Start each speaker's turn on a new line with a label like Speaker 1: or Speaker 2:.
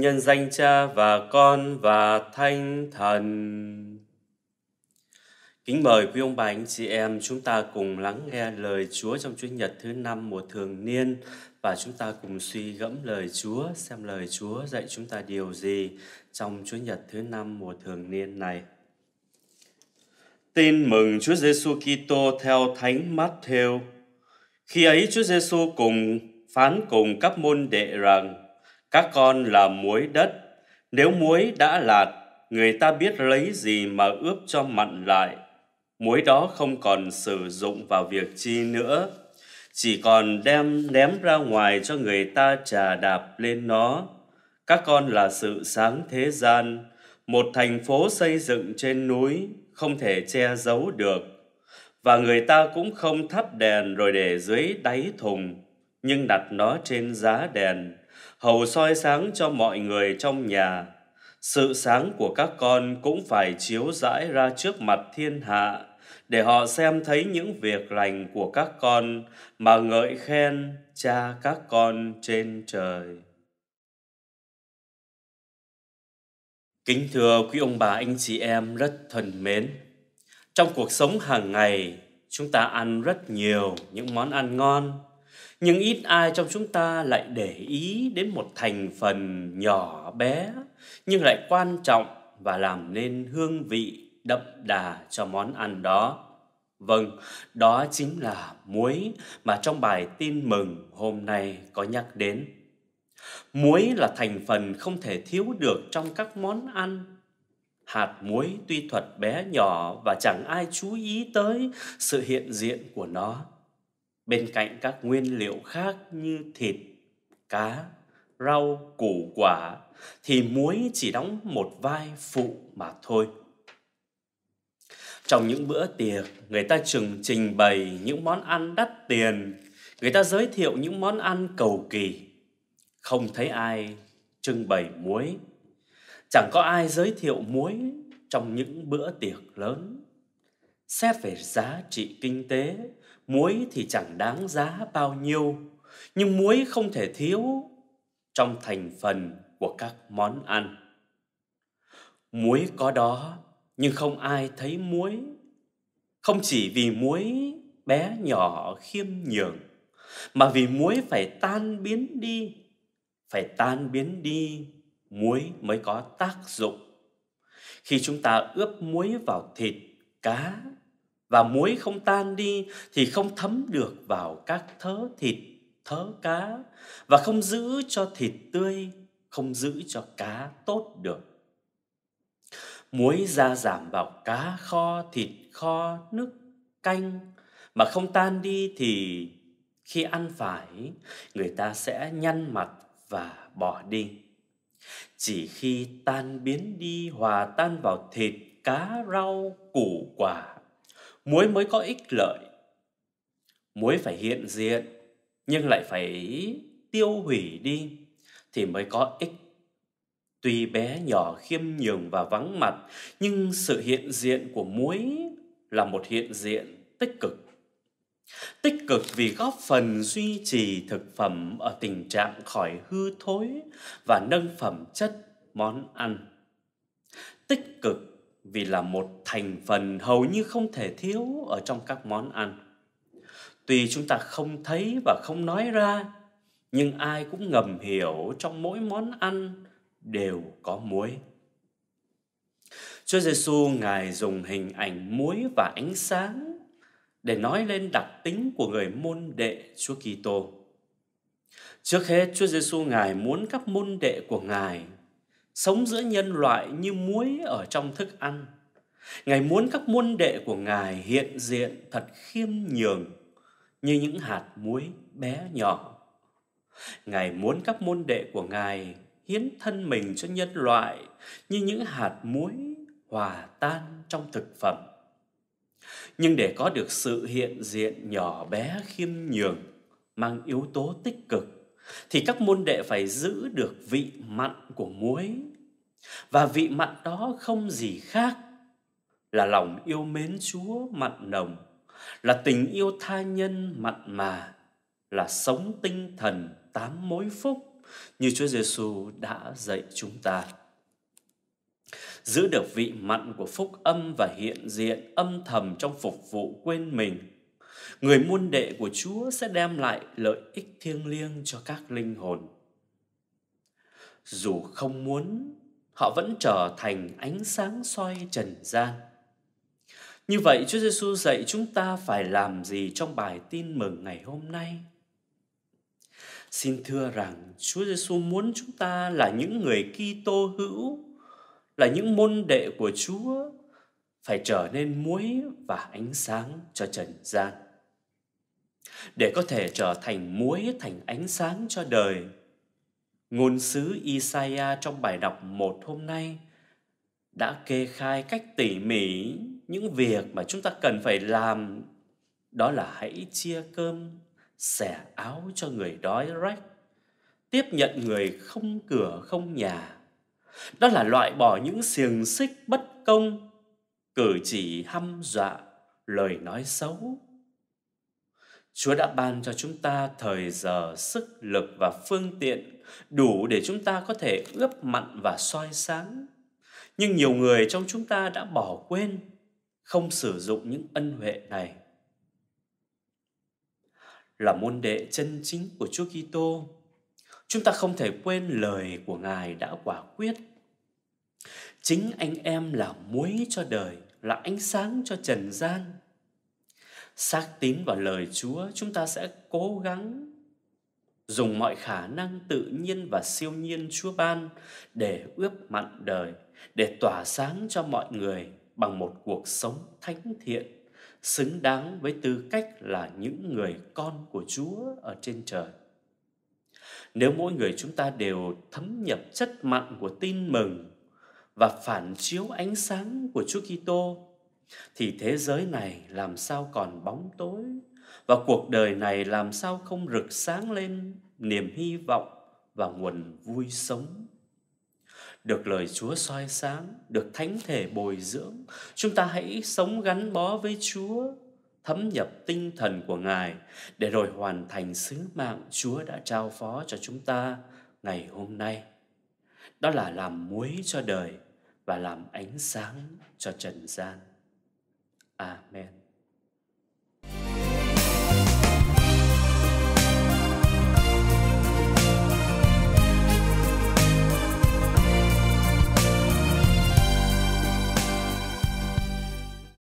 Speaker 1: nhân danh Cha và Con và Thanh Thần. Kính mời quý ông bà anh chị em chúng ta cùng lắng nghe lời Chúa trong Chúa Nhật thứ năm mùa thường niên và chúng ta cùng suy gẫm lời Chúa xem lời Chúa dạy chúng ta điều gì trong Chúa Nhật thứ năm mùa thường niên này. Tin mừng Chúa Giêsu Kitô theo Thánh Mát Khi ấy Chúa Giêsu cùng phán cùng các môn đệ rằng các con là muối đất nếu muối đã lạt người ta biết lấy gì mà ướp cho mặn lại muối đó không còn sử dụng vào việc chi nữa chỉ còn đem ném ra ngoài cho người ta trà đạp lên nó các con là sự sáng thế gian một thành phố xây dựng trên núi không thể che giấu được và người ta cũng không thắp đèn rồi để dưới đáy thùng nhưng đặt nó trên giá đèn hầu soi sáng cho mọi người trong nhà. Sự sáng của các con cũng phải chiếu rãi ra trước mặt thiên hạ, để họ xem thấy những việc lành của các con mà ngợi khen cha các con trên trời. Kính thưa quý ông bà anh chị em rất thân mến, trong cuộc sống hàng ngày chúng ta ăn rất nhiều những món ăn ngon nhưng ít ai trong chúng ta lại để ý đến một thành phần nhỏ bé nhưng lại quan trọng và làm nên hương vị đậm đà cho món ăn đó. Vâng, đó chính là muối mà trong bài tin mừng hôm nay có nhắc đến. Muối là thành phần không thể thiếu được trong các món ăn. Hạt muối tuy thuật bé nhỏ và chẳng ai chú ý tới sự hiện diện của nó bên cạnh các nguyên liệu khác như thịt, cá, rau, củ quả thì muối chỉ đóng một vai phụ mà thôi. Trong những bữa tiệc, người ta trừng trình bày những món ăn đắt tiền, người ta giới thiệu những món ăn cầu kỳ. Không thấy ai trưng bày muối, chẳng có ai giới thiệu muối trong những bữa tiệc lớn. Xét về giá trị kinh tế, muối thì chẳng đáng giá bao nhiêu, nhưng muối không thể thiếu trong thành phần của các món ăn. Muối có đó, nhưng không ai thấy muối. Không chỉ vì muối bé nhỏ khiêm nhường, mà vì muối phải tan biến đi. Phải tan biến đi, muối mới có tác dụng. Khi chúng ta ướp muối vào thịt, cá và muối không tan đi thì không thấm được vào các thớ thịt, thớ cá và không giữ cho thịt tươi, không giữ cho cá tốt được. Muối ra giảm vào cá kho, thịt kho, nước canh mà không tan đi thì khi ăn phải người ta sẽ nhăn mặt và bỏ đi. Chỉ khi tan biến đi hòa tan vào thịt, cá, rau, củ quả muối mới có ích lợi. Muối phải hiện diện nhưng lại phải tiêu hủy đi thì mới có ích. Tuy bé nhỏ khiêm nhường và vắng mặt nhưng sự hiện diện của muối là một hiện diện tích cực. Tích cực vì góp phần duy trì thực phẩm ở tình trạng khỏi hư thối và nâng phẩm chất món ăn. Tích cực vì là một thành phần hầu như không thể thiếu ở trong các món ăn. Tuy chúng ta không thấy và không nói ra, nhưng ai cũng ngầm hiểu trong mỗi món ăn đều có muối. Chúa Giêsu ngài dùng hình ảnh muối và ánh sáng để nói lên đặc tính của người môn đệ Chúa Kitô. Trước hết, Chúa Giêsu ngài muốn các môn đệ của ngài sống giữa nhân loại như muối ở trong thức ăn. Ngài muốn các môn đệ của Ngài hiện diện thật khiêm nhường như những hạt muối bé nhỏ. Ngài muốn các môn đệ của Ngài hiến thân mình cho nhân loại như những hạt muối hòa tan trong thực phẩm. Nhưng để có được sự hiện diện nhỏ bé khiêm nhường mang yếu tố tích cực thì các môn đệ phải giữ được vị mặn của muối và vị mặn đó không gì khác là lòng yêu mến Chúa mặn nồng, là tình yêu tha nhân mặn mà, là sống tinh thần tám mối phúc như Chúa Giêsu đã dạy chúng ta. Giữ được vị mặn của phúc âm và hiện diện âm thầm trong phục vụ quên mình Người môn đệ của Chúa sẽ đem lại lợi ích thiêng liêng cho các linh hồn. Dù không muốn, họ vẫn trở thành ánh sáng soi trần gian. Như vậy Chúa Giêsu dạy chúng ta phải làm gì trong bài tin mừng ngày hôm nay? Xin thưa rằng Chúa Giêsu muốn chúng ta là những người Kitô hữu, là những môn đệ của Chúa phải trở nên muối và ánh sáng cho trần gian để có thể trở thành muối thành ánh sáng cho đời. Ngôn sứ Isaiah trong bài đọc một hôm nay đã kê khai cách tỉ mỉ những việc mà chúng ta cần phải làm đó là hãy chia cơm, xẻ áo cho người đói rách, tiếp nhận người không cửa không nhà. Đó là loại bỏ những xiềng xích bất công, cử chỉ hăm dọa, lời nói xấu Chúa đã ban cho chúng ta thời giờ, sức lực và phương tiện đủ để chúng ta có thể ướp mặn và soi sáng. Nhưng nhiều người trong chúng ta đã bỏ quên, không sử dụng những ân huệ này. Là môn đệ chân chính của Chúa Kitô, chúng ta không thể quên lời của Ngài đã quả quyết. Chính anh em là muối cho đời, là ánh sáng cho trần gian xác tín vào lời Chúa, chúng ta sẽ cố gắng dùng mọi khả năng tự nhiên và siêu nhiên Chúa ban để ướp mặn đời, để tỏa sáng cho mọi người bằng một cuộc sống thánh thiện, xứng đáng với tư cách là những người con của Chúa ở trên trời. Nếu mỗi người chúng ta đều thấm nhập chất mặn của tin mừng và phản chiếu ánh sáng của Chúa Kitô thì thế giới này làm sao còn bóng tối và cuộc đời này làm sao không rực sáng lên niềm hy vọng và nguồn vui sống được lời Chúa soi sáng, được thánh thể bồi dưỡng, chúng ta hãy sống gắn bó với Chúa, thấm nhập tinh thần của Ngài để rồi hoàn thành sứ mạng Chúa đã trao phó cho chúng ta ngày hôm nay. Đó là làm muối cho đời và làm ánh sáng cho trần gian. Amen. À,